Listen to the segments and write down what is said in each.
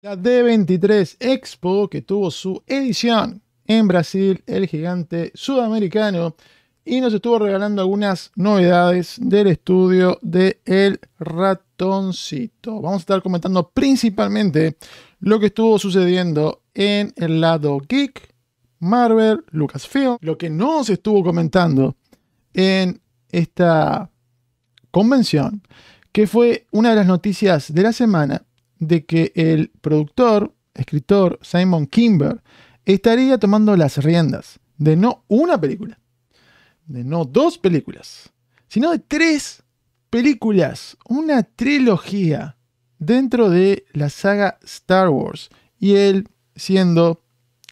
La D23 Expo, que tuvo su edición en Brasil, el gigante sudamericano, y nos estuvo regalando algunas novedades del estudio de El Ratoncito. Vamos a estar comentando principalmente lo que estuvo sucediendo en el lado geek, Marvel, Lucasfilm, lo que no se estuvo comentando en esta convención, que fue una de las noticias de la semana de que el productor, escritor Simon Kimber estaría tomando las riendas de no una película, de no dos películas, sino de tres películas, una trilogía dentro de la saga Star Wars y él siendo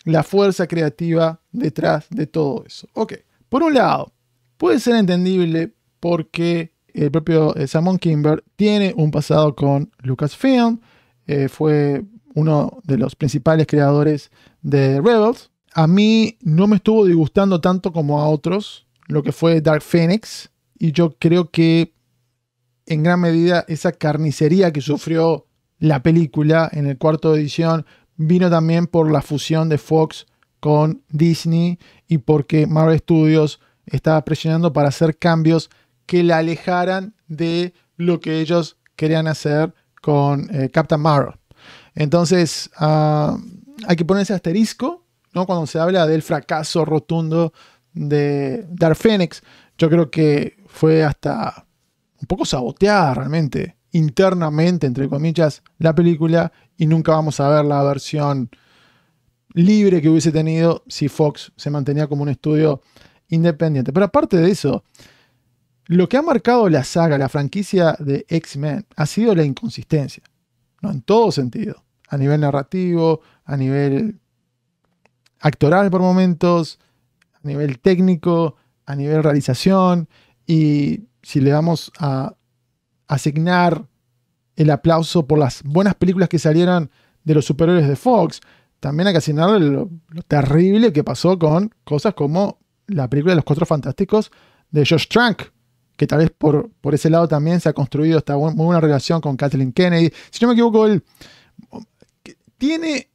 la fuerza creativa detrás de todo eso. Ok, por un lado, puede ser entendible porque el propio eh, Simon Kimber tiene un pasado con Lucasfilm, eh, fue uno de los principales creadores de Rebels. A mí no me estuvo disgustando tanto como a otros lo que fue Dark Phoenix. Y yo creo que en gran medida esa carnicería que sufrió la película en el cuarto edición vino también por la fusión de Fox con Disney y porque Marvel Studios estaba presionando para hacer cambios que la alejaran de lo que ellos querían hacer con eh, Captain Marvel. Entonces, ah, hay que ponerse asterisco ¿no? cuando se habla del fracaso rotundo de Dark Phoenix. Yo creo que fue hasta un poco saboteada realmente, internamente, entre comillas, la película y nunca vamos a ver la versión libre que hubiese tenido si Fox se mantenía como un estudio independiente. Pero aparte de eso, lo que ha marcado la saga, la franquicia de X-Men, ha sido la inconsistencia. ¿no? En todo sentido. A nivel narrativo, a nivel actoral por momentos, a nivel técnico, a nivel realización. Y si le vamos a asignar el aplauso por las buenas películas que salieron de los superhéroes de Fox, también hay que asignarle lo, terrible que pasó con cosas como la película de los Cuatro Fantásticos de Josh Trank, que tal vez por, por ese lado también se ha construido esta muy buena relación con Kathleen Kennedy. Si no me equivoco, él tiene,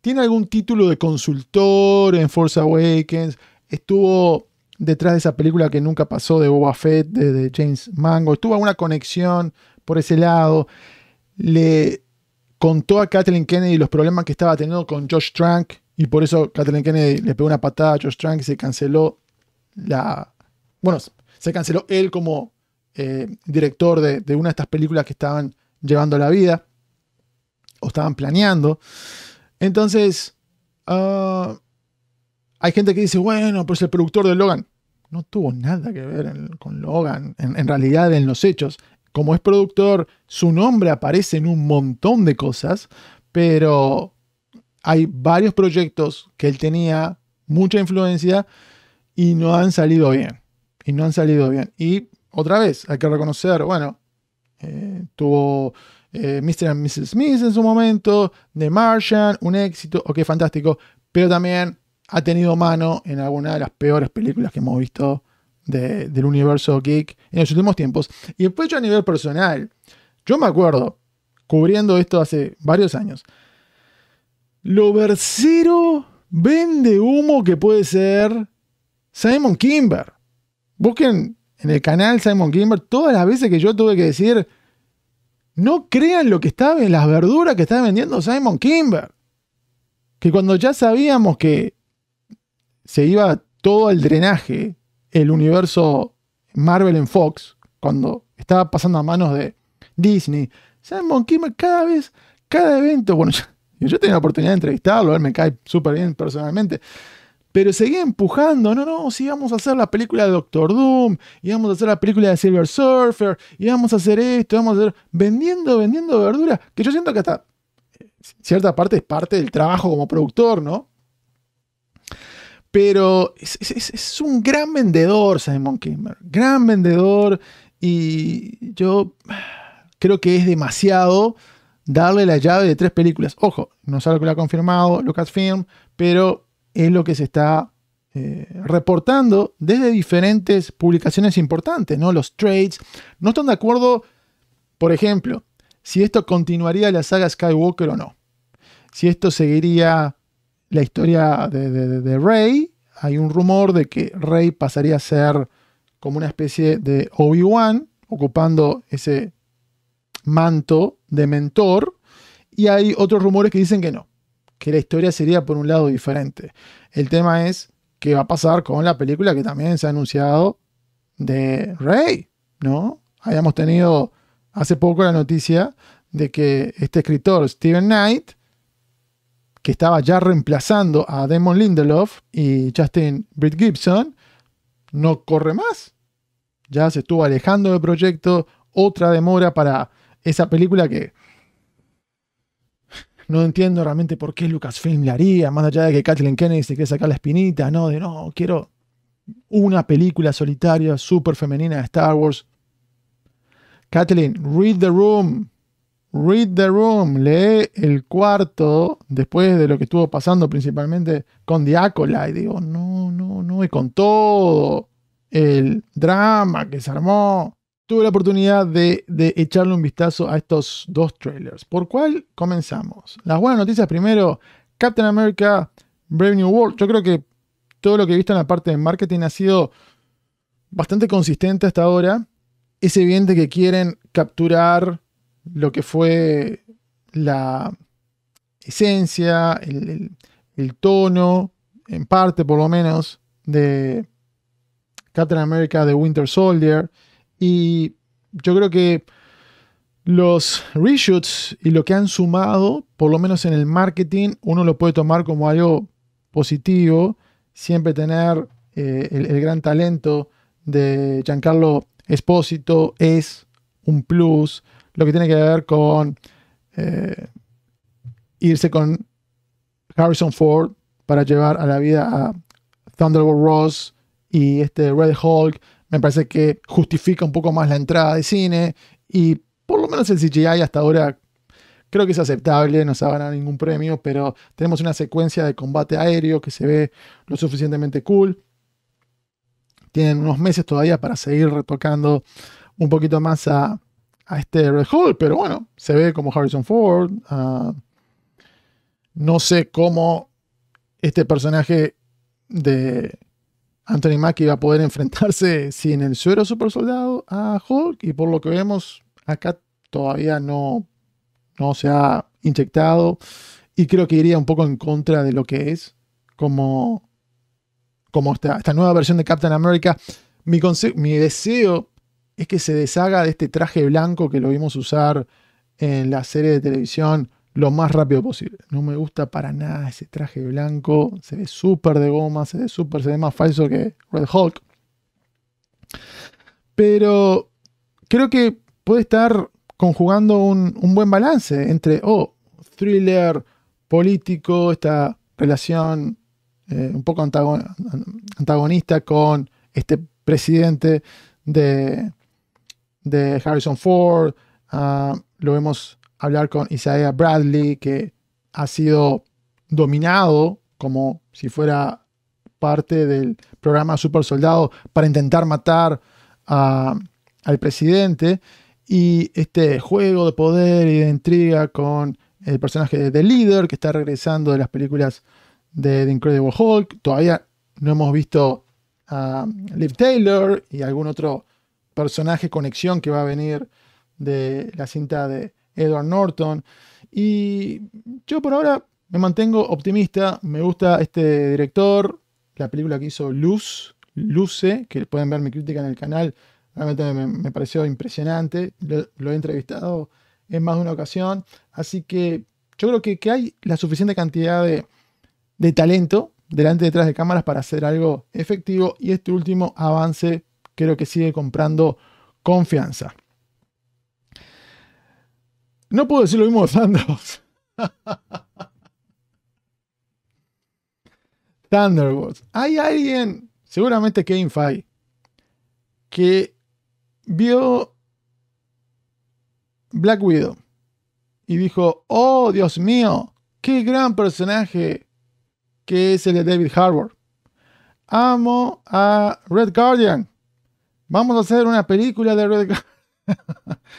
tiene algún título de consultor en Force Awakens. Estuvo detrás de esa película que nunca pasó de Boba Fett, de, de James Mango. Estuvo alguna conexión por ese lado. Le contó a Kathleen Kennedy los problemas que estaba teniendo con Josh Trank. Y por eso Kathleen Kennedy le pegó una patada a Josh Trank y se canceló la, bueno, se canceló él como eh, director de, una de estas películas que estaban llevando a la vida o estaban planeando. Entonces, ah, hay gente que dice, bueno, pues el productor de Logan no tuvo nada que ver con Logan, en realidad en los hechos. Como es productor, su nombre aparece en un montón de cosas, pero hay varios proyectos que él tenía mucha influencia y no han salido bien y no han salido bien. Y otra vez, hay que reconocer, bueno, eh, tuvo eh, Mr. and Mrs. Smith en su momento, The Martian, un éxito, ok, fantástico, pero también ha tenido mano en alguna de las peores películas que hemos visto del universo geek en los últimos tiempos. Y después a nivel personal, yo me acuerdo, cubriendo esto hace varios años, lo versero vende humo que puede ser Simon Kimber. Busquen en el canal Simon Kimber todas las veces que yo tuve que decir, no crean lo que estaba en las verduras que estaba vendiendo Simon Kimber. Que cuando ya sabíamos que se iba todo el drenaje, el universo Marvel en Fox, cuando estaba pasando a manos de Disney, Simon Kimber cada vez, cada evento, bueno, yo, tengo tenía la oportunidad de entrevistarlo, él me cae súper bien personalmente. Pero seguía empujando, no, no, si íbamos a hacer la película de Doctor Doom, íbamos a hacer la película de Silver Surfer, íbamos a hacer esto, íbamos a hacer. vendiendo, vendiendo verduras, que yo siento que hasta eh, cierta parte es parte del trabajo como productor, ¿no? Pero es, un gran vendedor, Simon Kimmer, gran vendedor, y yo creo que es demasiado darle la llave de tres películas. Ojo, no sé lo que lo ha confirmado Lucasfilm, pero es lo que se está eh, reportando desde diferentes publicaciones importantes, ¿no? Los trades no están de acuerdo, por ejemplo, si esto continuaría la saga Skywalker o no. Si esto seguiría la historia de, de Rey, hay un rumor de que Rey pasaría a ser como una especie de Obi-Wan, ocupando ese manto de mentor, y hay otros rumores que dicen que no, que la historia sería por un lado diferente. El tema es qué va a pasar con la película que también se ha anunciado de Rey, ¿no? Habíamos tenido hace poco la noticia de que este escritor, Steven Knight, que estaba ya reemplazando a Damon Lindelof y Justin Britt Gibson, no corre más. Ya se estuvo alejando del proyecto, otra demora para esa película que no entiendo realmente por qué Lucasfilm le haría, más allá de que Kathleen Kennedy se quiere sacar la espinita, ¿no? De no, quiero una película solitaria, súper femenina de Star Wars. Kathleen, read the room. Read the room. Lee el cuarto después de lo que estuvo pasando principalmente con Diácola. Y digo, no, no, no. Y con todo el drama que se armó tuve la oportunidad de, echarle un vistazo a estos dos trailers. ¿Por cuál comenzamos? Las buenas noticias primero, Captain America, Brave New World. Yo creo que todo lo que he visto en la parte de marketing ha sido bastante consistente hasta ahora. Es evidente que quieren capturar lo que fue la esencia, el, el tono, en parte por lo menos, de Captain America, de Winter Soldier y yo creo que los reshoots y lo que han sumado, por lo menos en el marketing, uno lo puede tomar como algo positivo. Siempre tener eh, el, gran talento de Giancarlo Espósito es un plus. Lo que tiene que ver con eh, irse con Harrison Ford para llevar a la vida a Thunderbolt Ross y este Red Hulk me parece que justifica un poco más la entrada de cine y por lo menos el CGI hasta ahora creo que es aceptable, no se va a ningún premio, pero tenemos una secuencia de combate aéreo que se ve lo suficientemente cool. Tienen unos meses todavía para seguir retocando un poquito más a, este Red Hulk, pero bueno, se ve como Harrison Ford. Ah, no sé cómo este personaje de Anthony Mackie va a poder enfrentarse sin el suero super soldado a Hulk y por lo que vemos acá todavía no, no se ha inyectado y creo que iría un poco en contra de lo que es como, como esta, esta nueva versión de Captain America. Mi, mi deseo es que se deshaga de este traje blanco que lo vimos usar en la serie de televisión lo más rápido posible. No me gusta para nada ese traje blanco. Se ve súper de goma, se ve súper, se ve más falso que Red Hulk. Pero creo que puede estar conjugando un, buen balance entre, oh, thriller político, esta relación eh, un poco antagonista con este presidente de, de Harrison Ford. Ah, lo vemos hablar con Isaiah Bradley, que ha sido dominado como si fuera parte del programa Super Soldado para intentar matar al presidente. Y este juego de poder y de intriga con el personaje de The Leader, que está regresando de las películas de The Incredible Hulk. Todavía no hemos visto a Liv Taylor y algún otro personaje, conexión que va a venir de la cinta de Edward Norton. Y yo por ahora me mantengo optimista, me gusta este director, la película que hizo Luz, Luce, que pueden ver mi crítica en el canal, realmente me, pareció impresionante, lo, he entrevistado en más de una ocasión, así que yo creo que, hay la suficiente cantidad de, de talento delante y detrás de cámaras para hacer algo efectivo y este último avance creo que sigue comprando confianza. No puedo decir lo mismo de Thunderbolts. Thunderbolts. Hay alguien, seguramente Kevin Fay, que vio Black Widow y dijo, oh Dios mío, qué gran personaje que es el de David Harbour. Amo a Red Guardian. Vamos a hacer una película de Red Guardian.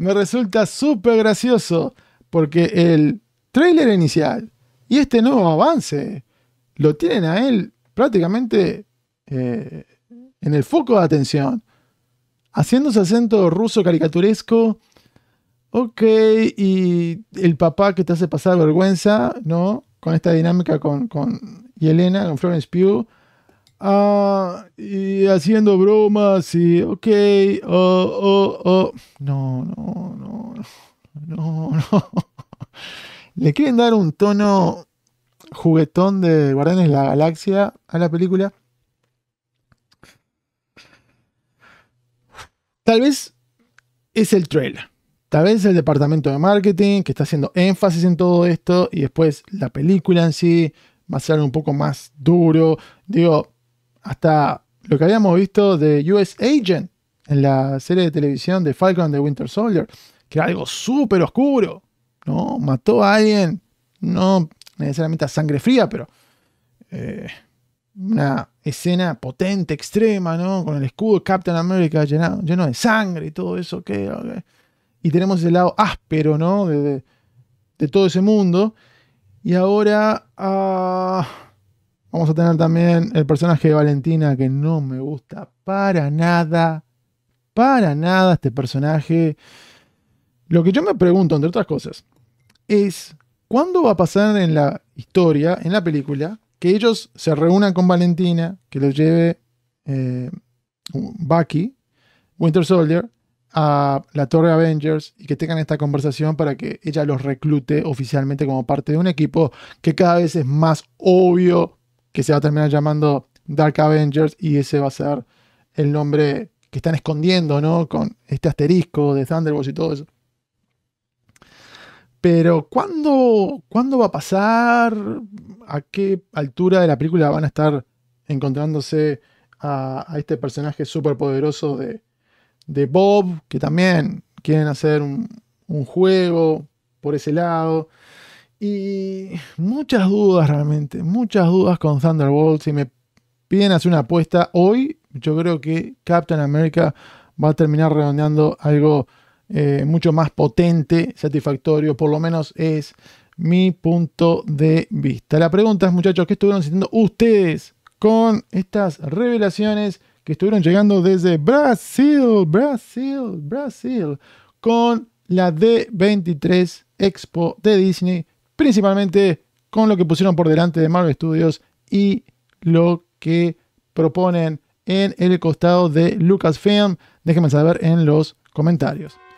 me resulta súper gracioso porque el trailer inicial y este nuevo avance lo tienen a él prácticamente eh, en el foco de atención, haciendo acento ruso caricaturesco. Ok, y el papá que te hace pasar vergüenza, ¿no? Con esta dinámica con, con Yelena, con Florence Pugh Ah, y haciendo bromas y, ok, oh, oh, oh. No, no, no, no, no. Le quieren dar un tono juguetón de Guardianes de la Galaxia a la película. Tal vez es el trailer. Tal vez el departamento de marketing que está haciendo énfasis en todo esto y después la película en sí va a ser un poco más duro. Digo, hasta lo que habíamos visto de US Agent en la serie de televisión de Falcon the Winter Soldier, que era algo súper oscuro, ¿no? Mató a alguien, no necesariamente a sangre fría, pero eh, una escena potente, extrema, ¿no? Con el escudo de Captain America lleno, lleno de sangre y todo eso, que Y tenemos el lado áspero, ¿no? De, todo ese mundo. Y ahora... Ah, Vamos a tener también el personaje de Valentina que no me gusta para nada. Para nada este personaje. Lo que yo me pregunto, entre otras cosas, es cuándo va a pasar en la historia, en la película, que ellos se reúnan con Valentina, que los lleve eh, Bucky, Winter Soldier, a la Torre Avengers y que tengan esta conversación para que ella los reclute oficialmente como parte de un equipo que cada vez es más obvio que se va a terminar llamando Dark Avengers y ese va a ser el nombre que están escondiendo, ¿no? Con este asterisco de Thunderbolts y todo eso. Pero ¿cuándo, ¿cuándo va a pasar? ¿A qué altura de la película van a estar encontrándose a, este personaje súper poderoso de, de, Bob? Que también quieren hacer un, un juego por ese lado. Y muchas dudas realmente, muchas dudas con Thunderbolt. Si me piden hacer una apuesta hoy, yo creo que Captain America va a terminar redondeando algo eh, mucho más potente, satisfactorio, por lo menos es mi punto de vista. La pregunta es, muchachos, ¿qué estuvieron sintiendo ustedes con estas revelaciones que estuvieron llegando desde Brasil, Brasil, Brasil, con la D23 Expo de Disney principalmente con lo que pusieron por delante de Marvel Studios y lo que proponen en el costado de Lucasfilm. Déjenme saber en los comentarios.